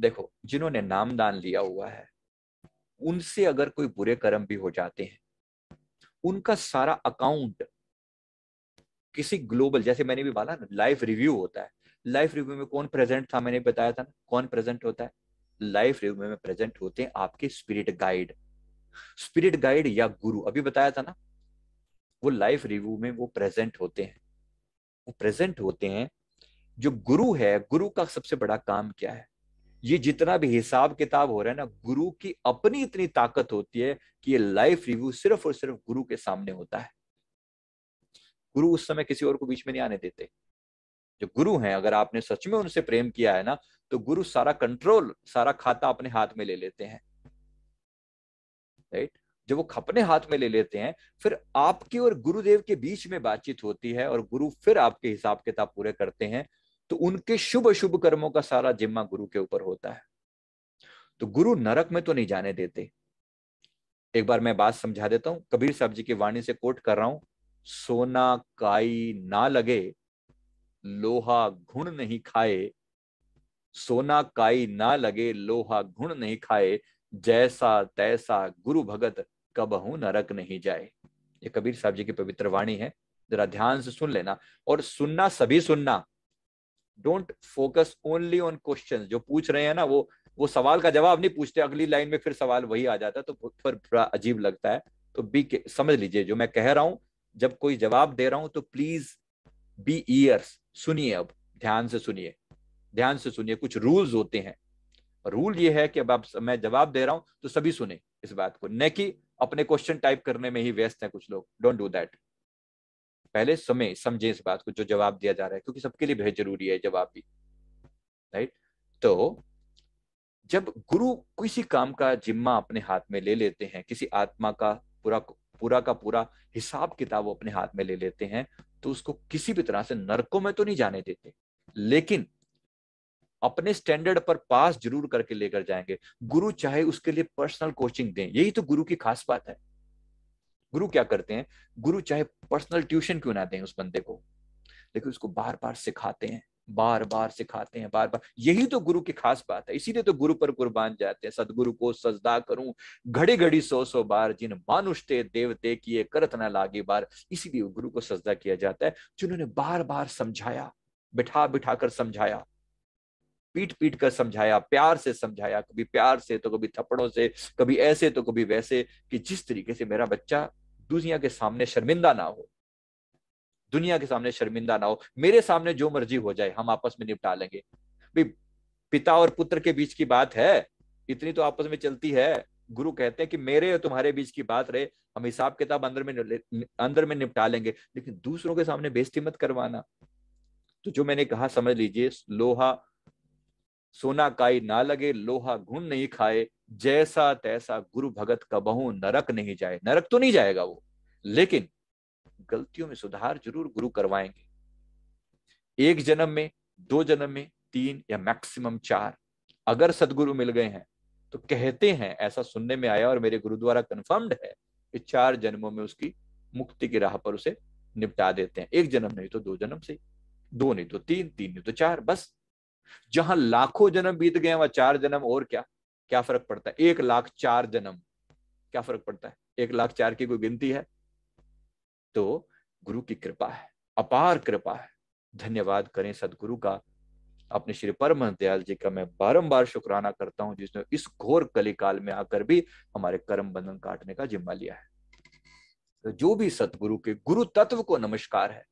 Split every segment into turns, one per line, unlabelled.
देखो जिन्होंने नामदान लिया हुआ है उनसे अगर कोई बुरे कर्म भी हो जाते हैं उनका सारा अकाउंट किसी ग्लोबल जैसे मैंने भी बोला ना लाइफ रिव्यू होता है लाइफ रिव्यू में कौन प्रेजेंट था मैंने बताया था ना कौन प्रेजेंट होता है लाइफ रिव्यू में प्रेजेंट होते हैं आपके स्पिरिट गाइड स्पिरिट गाइड या गुरु अभी बताया था ना वो लाइफ रिव्यू में वो प्रेजेंट होते हैं वो प्रेजेंट होते हैं जो गुरु है गुरु का सबसे बड़ा काम क्या है ये जितना भी हिसाब किताब हो रहा है ना गुरु की अपनी इतनी ताकत होती है कि ये लाइफ रिव्यू सिर्फ और सिर्फ गुरु के सामने होता है गुरु उस समय किसी और को बीच में नहीं आने देते जो गुरु हैं अगर आपने सच में उनसे प्रेम किया है ना तो गुरु सारा कंट्रोल सारा खाता अपने हाथ में ले लेते हैं राइट जब वो अपने हाथ में ले लेते हैं फिर आपके और गुरुदेव के बीच में बातचीत होती है और गुरु फिर आपके हिसाब किताब पूरे करते हैं तो उनके शुभ अशुभ कर्मों का सारा जिम्मा गुरु के ऊपर होता है तो गुरु नरक में तो नहीं जाने देते एक बार मैं बात समझा देता हूं कबीर साहब जी की वाणी से कोट कर रहा हूं सोना काई ना लगे लोहा घुण नहीं खाए सोना काई ना लगे लोहा घुण नहीं खाए जैसा तैसा गुरु भगत कबहू नरक नहीं जाए ये कबीर साहब जी की पवित्र वाणी है जरा ध्यान से सुन लेना और सुनना सभी सुनना don't focus only on question जो पूछ रहे हैं ना वो वो सवाल का जवाब नहीं पूछते अगली लाइन में फिर सवाल वही आ जाता है तो फिर बड़ा अजीब लगता है तो बी समझ लीजिए जो मैं कह रहा हूं जब कोई जवाब दे रहा हूं तो प्लीज बी ईयर्स सुनिए अब ध्यान से सुनिए ध्यान से सुनिए कुछ रूल्स होते हैं रूल ये है कि अब आप मैं जवाब दे रहा हूं तो सभी सुने इस बात को न कि अपने क्वेश्चन टाइप करने में ही व्यस्त हैं कुछ लोग डोंट डू दैट पहले समय समझे इस बात को जो जवाब दिया जा रहा है क्योंकि सबके लिए बेहद जरूरी है जवाब भी राइट तो जब गुरु किसी काम का जिम्मा अपने हाथ में ले लेते हैं किसी आत्मा का पूरा पूरा का पूरा हिसाब किताब वो अपने हाथ में ले लेते हैं तो उसको किसी भी तरह से नरकों में तो नहीं जाने देते लेकिन अपने स्टैंडर्ड पर पास जरूर करके लेकर जाएंगे गुरु चाहे उसके लिए पर्सनल कोचिंग दें यही तो गुरु की खास बात है गुरु क्या करते हैं गुरु चाहे पर्सनल ट्यूशन क्यों ना दें उस बंदे को लेकिन उसको बार बार सिखाते हैं बार बार सिखाते हैं बार बार यही तो गुरु की खास बात है इसीलिए तो गुरु पर कुर्बान जाते हैं सदगुरु को सजदा करूं घड़ी घड़ी सौ सौ बार जिन मानुष्टे देवते किए करत ना लागे बार इसीलिए गुरु को सजदा किया जाता है जिन्होंने बार बार समझाया बिठा बिठा कर समझाया पीट पीट कर समझाया प्यार से समझाया कभी प्यार से तो कभी थप्पड़ों से कभी ऐसे तो कभी वैसे कि जिस तरीके से मेरा बच्चा दुनिया के सामने शर्मिंदा ना हो दुनिया के सामने शर्मिंदा ना हो मेरे सामने जो मर्जी हो जाए हम आपस में निपटा लेंगे पिता और पुत्र के बीच की बात है इतनी तो आपस में चलती है गुरु कहते हैं कि मेरे और तुम्हारे बीच की बात रहे हम हिसाब किताब अंदर में अंदर में निपटा लेंगे लेकिन दूसरों के सामने बेस्ती मत करवाना तो जो मैंने कहा समझ लीजिए लोहा सोना काई ना लगे लोहा घुन नहीं खाए जैसा तैसा गुरु भगत बहु नरक नहीं जाए नरक तो नहीं जाएगा वो लेकिन गलतियों में सुधार जरूर गुरु करवाएंगे एक जन्म में दो जन्म में तीन या मैक्सिमम चार अगर सदगुरु मिल गए हैं तो कहते हैं ऐसा सुनने में आया और मेरे गुरु द्वारा कंफर्म्ड है कि चार जन्मों में उसकी मुक्ति की राह पर उसे निपटा देते हैं एक जन्म नहीं तो दो जन्म से दो नहीं तो तीन तीन नहीं तो चार बस जहां लाखों जन्म बीत गए वहां चार जन्म और क्या क्या फर्क पड़ता है एक लाख चार जन्म क्या फर्क पड़ता है एक लाख चार की कोई गिनती है तो गुरु की कृपा है अपार कृपा है धन्यवाद करें सदगुरु का अपने श्री परम दयाल जी का मैं बारंबार शुक्राना करता हूं जिसने इस घोर कली काल में आकर भी हमारे कर्म बंधन काटने का जिम्मा लिया है तो जो भी सतगुरु के गुरु तत्व को नमस्कार है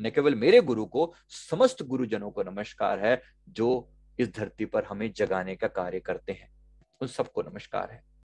न केवल मेरे गुरु को समस्त गुरुजनों को नमस्कार है जो इस धरती पर हमें जगाने का कार्य करते हैं उन सबको नमस्कार है